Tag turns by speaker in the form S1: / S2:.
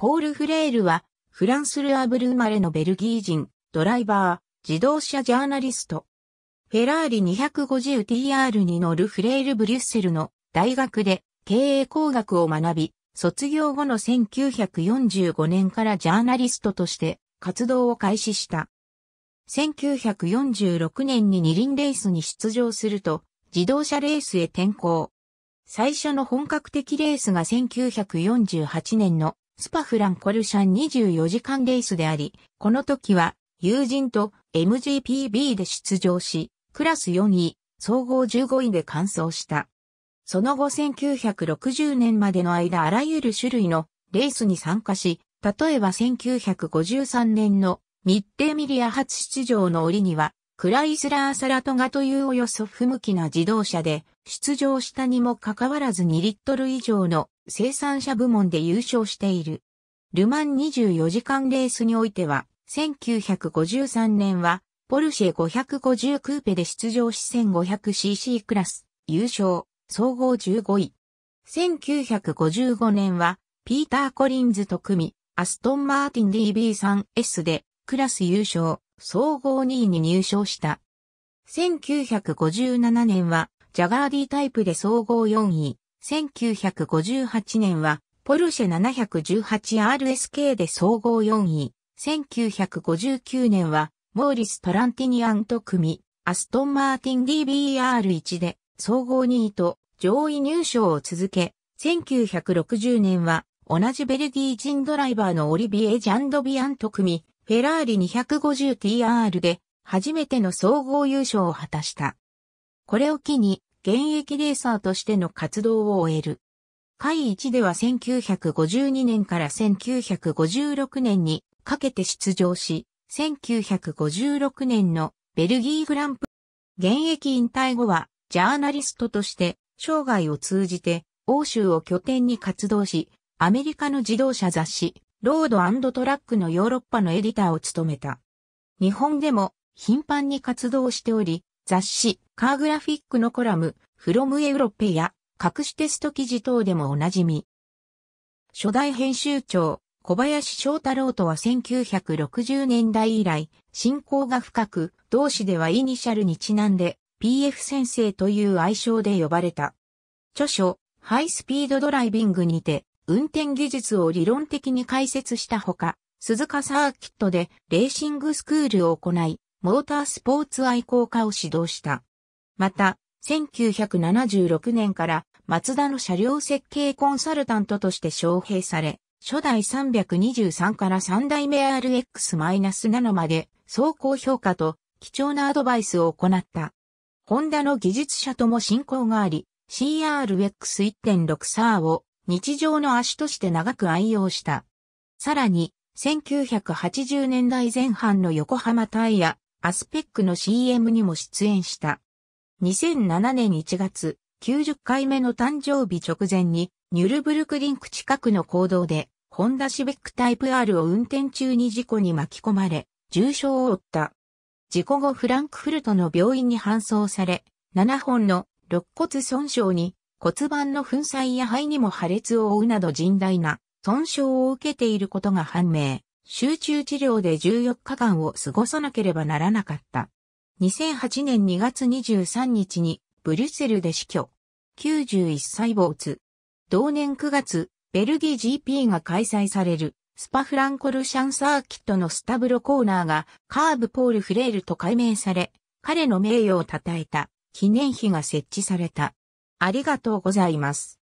S1: ポール・フレールは、フランス・ルアブル生まれのベルギー人、ドライバー、自動車ジャーナリスト。フェラーリ 250TR に乗るフレール・ブリュッセルの大学で経営工学を学び、卒業後の1945年からジャーナリストとして活動を開始した。1946年に二輪レースに出場すると、自動車レースへ転向。最初の本格的レースが1948年のスパフランコルシャン24時間レースであり、この時は友人と MGPB で出場し、クラス4位、総合15位で完走した。その後1960年までの間あらゆる種類のレースに参加し、例えば1953年のミッテ・ミリア初出場の折にはクライスラーサラトガというおよそ不向きな自動車で出場したにもかかわらず2リットル以上の生産者部門で優勝している。ルマン24時間レースにおいては、1953年は、ポルシェ550クーペで出場し 1500cc クラス、優勝、総合15位。1955年は、ピーター・コリンズと組み、アストン・マーティン DB3S で、クラス優勝、総合2位に入賞した。1957年は、ジャガーディタイプで総合4位、1958年は、ポルシェ 718RSK で総合4位、1959年は、モーリス・トランティニアンと組、アストン・マーティン DBR1 で総合2位と上位入賞を続け、1960年は同じベルギー人ドライバーのオリビエ・ジャンドビアンと組、フェラーリ 250TR で初めての総合優勝を果たした。これを機に現役レーサーとしての活動を終える。会1では1952年から1956年にかけて出場し、1956年のベルギーグランプ現役引退後はジャーナリストとして生涯を通じて欧州を拠点に活動し、アメリカの自動車雑誌ロードトラックのヨーロッパのエディターを務めた。日本でも頻繁に活動しており、雑誌、カーグラフィックのコラム、フロムエウロッペや、隠しテスト記事等でもおなじみ。初代編集長、小林翔太郎とは1960年代以来、親交が深く、同志ではイニシャルにちなんで、PF 先生という愛称で呼ばれた。著書、ハイスピードドライビングにて、運転技術を理論的に解説したほか、鈴鹿サーキットでレーシングスクールを行い、モータースポーツ愛好家を指導した。また、1976年からマツダの車両設計コンサルタントとして招聘され、初代323から3代目 RX-7 まで走行評価と貴重なアドバイスを行った。ホンダの技術者とも親交があり、CRX1.6 サーを日常の足として長く愛用した。さらに、1980年代前半の横浜タイヤ、アスペックの CM にも出演した。2007年1月、90回目の誕生日直前に、ニュルブルクリンク近くの行動で、ホンダシビックタイプ R を運転中に事故に巻き込まれ、重傷を負った。事故後フランクフルトの病院に搬送され、7本の肋骨損傷に骨盤の粉砕や肺にも破裂を負うなど甚大な損傷を受けていることが判明。集中治療で14日間を過ごさなければならなかった。2008年2月23日にブリュッセルで死去。91歳没。同年9月、ベルギー GP が開催されるスパフランコルシャンサーキットのスタブロコーナーがカーブポールフレールと改名され、彼の名誉を称えた記念碑が設置された。ありがとうございます。